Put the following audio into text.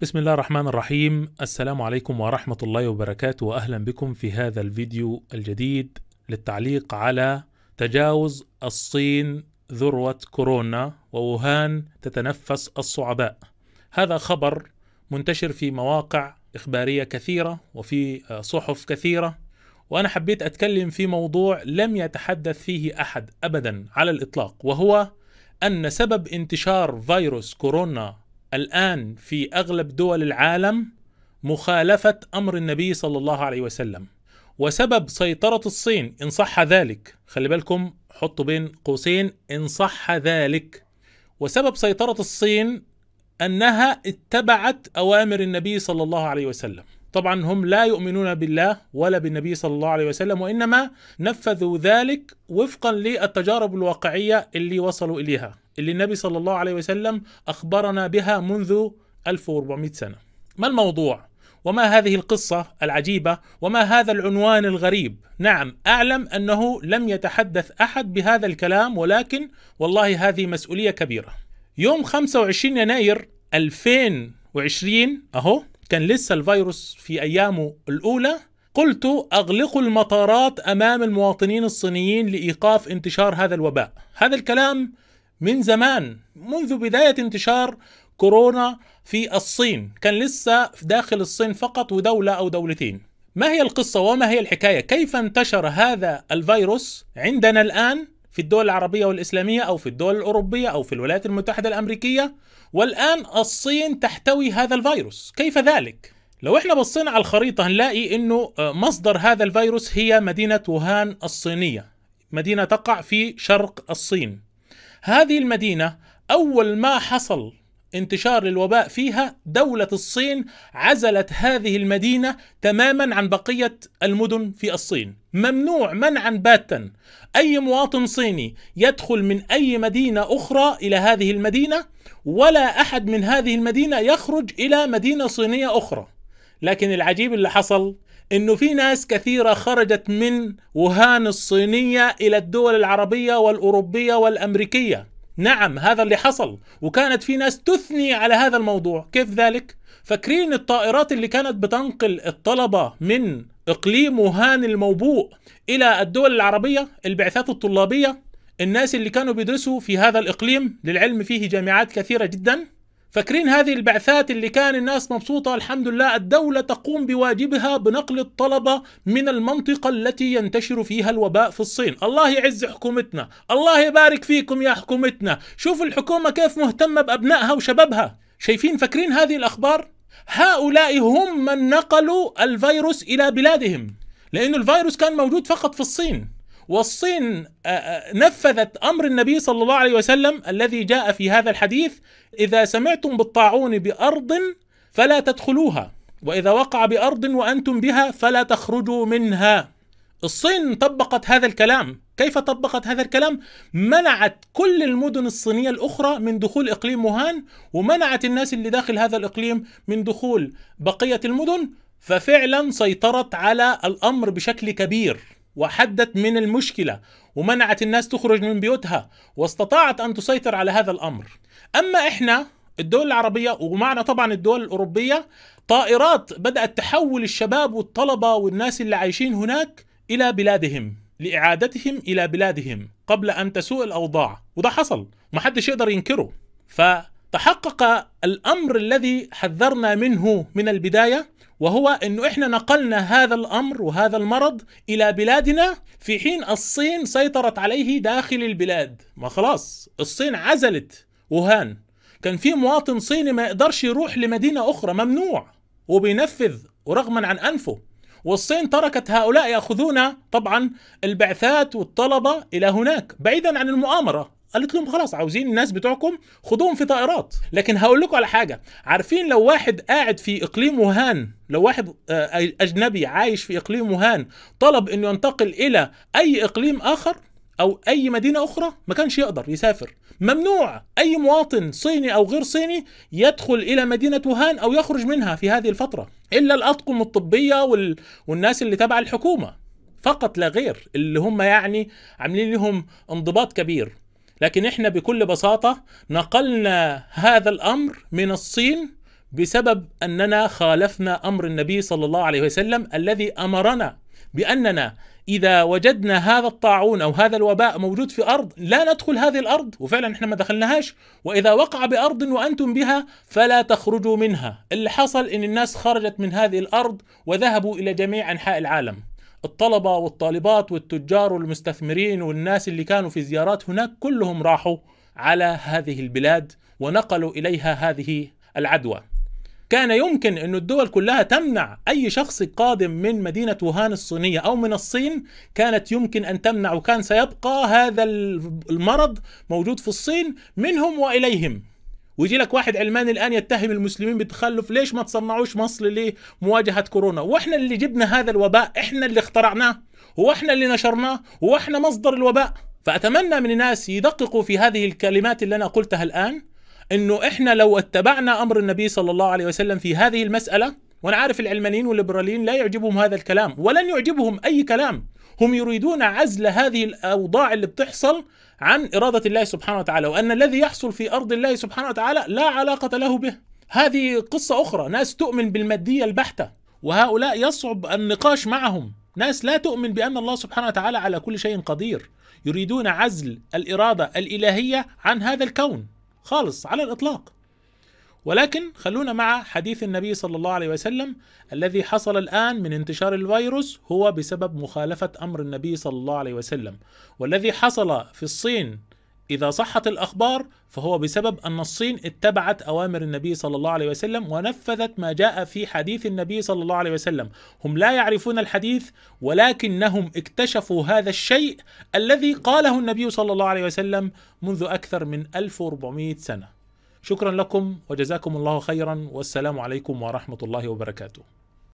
بسم الله الرحمن الرحيم السلام عليكم ورحمة الله وبركاته وأهلا بكم في هذا الفيديو الجديد للتعليق على تجاوز الصين ذروة كورونا ووهان تتنفس الصعداء هذا خبر منتشر في مواقع إخبارية كثيرة وفي صحف كثيرة وأنا حبيت أتكلم في موضوع لم يتحدث فيه أحد أبدا على الإطلاق وهو أن سبب انتشار فيروس كورونا الآن في أغلب دول العالم مخالفة أمر النبي صلى الله عليه وسلم وسبب سيطرة الصين إن صح ذلك خلي بالكم حطوا بين قوسين إن صح ذلك وسبب سيطرة الصين أنها اتبعت أوامر النبي صلى الله عليه وسلم طبعا هم لا يؤمنون بالله ولا بالنبي صلى الله عليه وسلم وانما نفذوا ذلك وفقا للتجارب الواقعيه اللي وصلوا اليها اللي النبي صلى الله عليه وسلم اخبرنا بها منذ 1400 سنه. ما الموضوع؟ وما هذه القصه العجيبه؟ وما هذا العنوان الغريب؟ نعم اعلم انه لم يتحدث احد بهذا الكلام ولكن والله هذه مسؤوليه كبيره. يوم 25 يناير 2020 اهو كان لسه الفيروس في ايامه الاولى قلت اغلقوا المطارات امام المواطنين الصينيين لايقاف انتشار هذا الوباء هذا الكلام من زمان منذ بدايه انتشار كورونا في الصين كان لسه داخل الصين فقط ودوله او دولتين ما هي القصه وما هي الحكايه كيف انتشر هذا الفيروس عندنا الان في الدول العربية والإسلامية أو في الدول الأوروبية أو في الولايات المتحدة الأمريكية والآن الصين تحتوي هذا الفيروس كيف ذلك؟ لو احنا بصينا على الخريطة هنلاقي انه آه، مصدر هذا الفيروس هي مدينة ووهان الصينية مدينة تقع في شرق الصين هذه المدينة أول ما حصل انتشار الوباء فيها دولة الصين عزلت هذه المدينة تماما عن بقية المدن في الصين ممنوع منعا باتا أي مواطن صيني يدخل من أي مدينة أخرى إلى هذه المدينة ولا أحد من هذه المدينة يخرج إلى مدينة صينية أخرى لكن العجيب اللي حصل انه في ناس كثيرة خرجت من وهان الصينية الى الدول العربية والاوروبية والامريكية نعم هذا اللي حصل وكانت في ناس تثني على هذا الموضوع كيف ذلك؟ فاكرين الطائرات اللي كانت بتنقل الطلبة من إقليم وهان الموبوء إلى الدول العربية البعثات الطلابية الناس اللي كانوا بيدرسوا في هذا الإقليم للعلم فيه جامعات كثيرة جداً فاكرين هذه البعثات اللي كان الناس مبسوطة الحمد لله الدولة تقوم بواجبها بنقل الطلبة من المنطقة التي ينتشر فيها الوباء في الصين الله يعز حكومتنا الله يبارك فيكم يا حكومتنا شوفوا الحكومة كيف مهتمة بأبنائها وشبابها شايفين فاكرين هذه الأخبار هؤلاء هم من نقلوا الفيروس إلى بلادهم لأن الفيروس كان موجود فقط في الصين والصين آه، آه، نفذت امر النبي صلى الله عليه وسلم الذي جاء في هذا الحديث اذا سمعتم بالطاعون بارض فلا تدخلوها واذا وقع بارض وانتم بها فلا تخرجوا منها الصين طبقت هذا الكلام كيف طبقت هذا الكلام منعت كل المدن الصينية الأخرى من دخول إقليم موهان ومنعت الناس اللي داخل هذا الإقليم من دخول بقية المدن ففعلا سيطرت على الأمر بشكل كبير وحدت من المشكله ومنعت الناس تخرج من بيوتها واستطاعت ان تسيطر على هذا الامر اما احنا الدول العربية ومعنا طبعا الدول الأوروبية طائرات بدأت تحول الشباب والطلبة والناس اللي عايشين هناك إلى بلادهم لإعادتهم إلى بلادهم قبل أن تسوء الأوضاع وده حصل حدش يقدر ينكره فتحقق الأمر الذي حذرنا منه من البداية وهو انه احنا نقلنا هذا الامر وهذا المرض الى بلادنا في حين الصين سيطرت عليه داخل البلاد ما خلاص الصين عزلت ووهان كان في مواطن صيني ما يقدرش يروح لمدينه اخرى ممنوع وبينفذ ورغما عن انفه والصين تركت هؤلاء ياخذون طبعا البعثات والطلبه الى هناك بعيدا عن المؤامره قالت لهم خلاص عاوزين الناس بتوعكم خدوهم في طائرات لكن هقول لكم على حاجه عارفين لو واحد قاعد في اقليم وهان لو واحد آه، اجنبي عايش في اقليم وهان طلب انه ينتقل الى اي اقليم اخر او اي مدينه اخرى ما كانش يقدر يسافر ممنوع اي مواطن صيني او غير صيني يدخل الى مدينه وهان او يخرج منها في هذه الفتره الا الاطقم الطبيه وال... والناس اللي تبع الحكومه فقط لا غير اللي هم يعني عاملين لهم انضباط كبير لكن احنا بكل بساطه نقلنا هذا الامر من الصين بسبب اننا خالفنا امر النبي صلى الله عليه وسلم الذي امرنا باننا اذا وجدنا هذا الطاعون او هذا الوباء موجود في ارض لا ندخل هذه الارض وفعلا احنا ما دخلناهاش واذا وقع بارض وانتم بها فلا تخرجوا منها اللي حصل ان الناس خرجت من هذه الارض وذهبوا الى جميع انحاء العالم الطلبة والطالبات والتجار والمستثمرين والناس اللي كانوا في زيارات هناك كلهم راحوا على هذه البلاد ونقلوا إليها هذه العدوى كان يمكن أن الدول كلها تمنع أي شخص قادم من مدينة ووهان الصينية أو من الصين كانت يمكن أن تمنع وكان سيبقى هذا المرض موجود في الصين منهم وإليهم ويجي لك واحد علماني الان يتهم المسلمين بالتخلف ليش ما تصنعوش مصل لمواجهه كورونا واحنا اللي جبنا هذا الوباء احنا اللي اخترعناه واحنا اللي نشرناه واحنا مصدر الوباء فاتمنى من الناس يدققوا في هذه الكلمات اللي انا قلتها الان انه احنا لو اتبعنا امر النبي صلى الله عليه وسلم في هذه المساله وانا عارف العلمانيين والليبراليين لا يعجبهم هذا الكلام ولن يعجبهم اي كلام هم يريدون عزل هذه الاوضاع اللي بتحصل عن اراده الله سبحانه وتعالى وان الذي يحصل في ارض الله سبحانه وتعالى لا علاقه له به هذه قصه اخرى ناس تؤمن بالماديه البحته وهؤلاء يصعب النقاش معهم ناس لا تؤمن بان الله سبحانه وتعالى على كل شيء قدير يريدون عزل الاراده الالهيه عن هذا الكون خالص على الاطلاق ولكن خلونا مع حديث النبي صلى الله عليه وسلم الذي حصل الآن من انتشار الفيروس هو بسبب مخالفة أمر النبي صلى الله عليه وسلم والذي حصل في الصين إذا صحت الأخبار فهو بسبب أن الصين اتبعت أوامر النبي صلى الله عليه وسلم ونفذت ما جاء في حديث النبي صلى الله عليه وسلم هم لا يعرفون الحديث ولكنهم اكتشفوا هذا الشيء الذي قاله النبي صلى الله عليه وسلم منذ أكثر من 1400 سنة شكرا لكم وجزاكم الله خيرا والسلام عليكم ورحمه الله وبركاته